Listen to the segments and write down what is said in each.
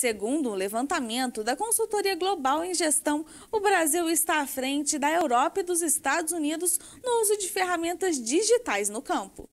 Segundo um levantamento da consultoria global em gestão, o Brasil está à frente da Europa e dos Estados Unidos no uso de ferramentas digitais no campo.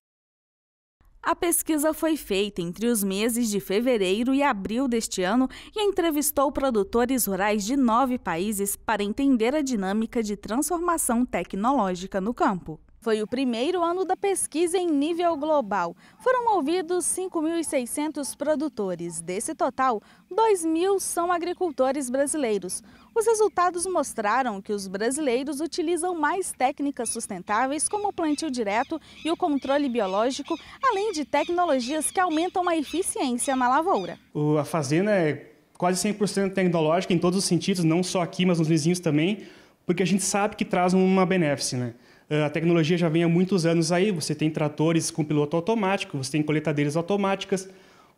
A pesquisa foi feita entre os meses de fevereiro e abril deste ano e entrevistou produtores rurais de nove países para entender a dinâmica de transformação tecnológica no campo. Foi o primeiro ano da pesquisa em nível global. Foram ouvidos 5.600 produtores. Desse total, 2.000 são agricultores brasileiros. Os resultados mostraram que os brasileiros utilizam mais técnicas sustentáveis, como o plantio direto e o controle biológico, além de tecnologias que aumentam a eficiência na lavoura. A fazenda é quase 100% tecnológica em todos os sentidos, não só aqui, mas nos vizinhos também, porque a gente sabe que traz uma benéfice, né? Eh, a tecnologia já vem há muitos anos aí. Você tem tratores com piloto automático, você tem coletadeiras automáticas,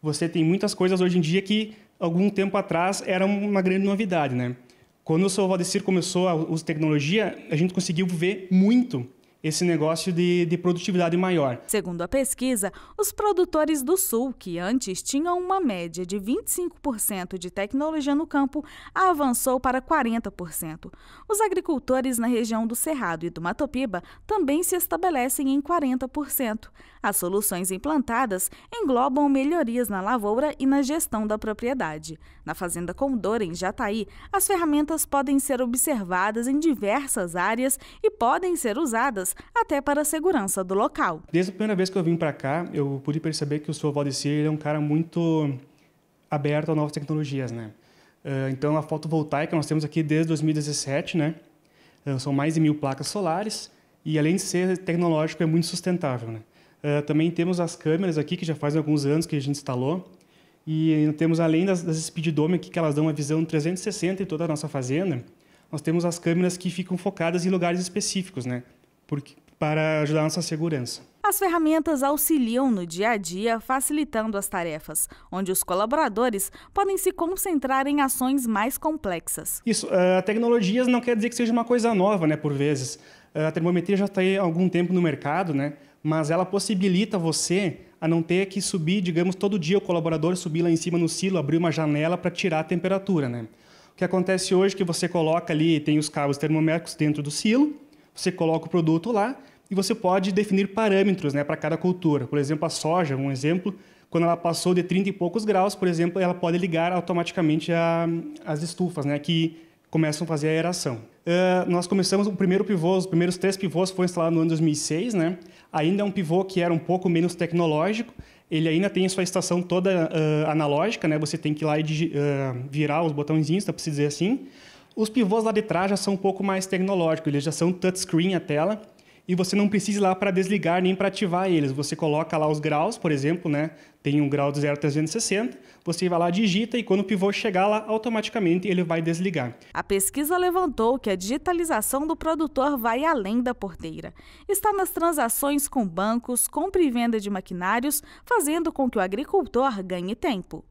você tem muitas coisas hoje em dia que, algum tempo atrás, era uma grande novidade, né? Quando o seu Valdecir começou a usar tecnologia, a gente conseguiu ver muito esse negócio de, de, produtividade maior. Segundo a pesquisa, os produtores do Sul, que antes tinham uma média de 25% de tecnologia no campo, avançou para 40%. Os agricultores na região do Cerrado e do Matopiba também se estabelecem em 40%. As soluções implantadas englobam melhorias na lavoura e na gestão da propriedade. Na Fazenda Condor, em Jataí, as ferramentas podem ser observadas em diversas áreas e podem ser usadas até para a segurança do local. Desde a primeira vez que eu vim para cá, eu pude perceber que o seu Valdecir é um cara muito aberto a novas tecnologias, né? Ah, então a fotovoltaica nós temos aqui desde 2017, né? Ah, são mais de mil placas solares e além de ser tecnológico é muito sustentável, né? Ah, também temos as câmeras aqui que já faz alguns anos que a gente instalou e eh, temos além das, das speedome aqui que elas dão uma visão 360 em toda a nossa fazenda, nós temos as câmeras que ficam focadas em lugares específicos, né? porque, para ajudar a nossa segurança. As ferramentas auxiliam no dia a dia, facilitando as tarefas, onde os colaboradores podem se concentrar em ações mais complexas. Isso, uh, tecnologias não quer dizer que seja uma coisa nova, né, por vezes. Uh, a termometria já está há algum tempo no mercado, né, mas ela possibilita você a não ter que subir, digamos, todo dia o colaborador subir lá em cima no silo, abrir uma janela para tirar a temperatura, né. O que acontece hoje é que você coloca ali, tem os cabos termométricos dentro do silo, você coloca o produto lá e você pode definir parâmetros né, para cada cultura. Por exemplo, a soja, um exemplo, quando ela passou de 30 e poucos graus, por exemplo, ela pode ligar automaticamente a, as estufas, né, que começam a fazer a aeração. Uh, nós começamos o primeiro pivô, os primeiros três pivôs foram instalados no ano 2006, né? Ainda é um pivô que era um pouco menos tecnológico. Ele ainda tem a sua estação toda uh, analógica, né? Você tem que ir lá e uh, virar os botõezinhos, dá tá, para se dizer assim. Os pivôs lá de trás já são um pouco mais tecnológicos, eles já são touchscreen a tela e você não precisa ir lá para desligar nem para ativar eles. Você coloca lá os graus, por exemplo, né? tem um grau de 0 a 360, você vai lá, digita e quando o pivô chegar lá, automaticamente ele vai desligar. A pesquisa levantou que a digitalização do produtor vai além da porteira. Está nas transações com bancos, compra e venda de maquinários, fazendo com que o agricultor ganhe tempo.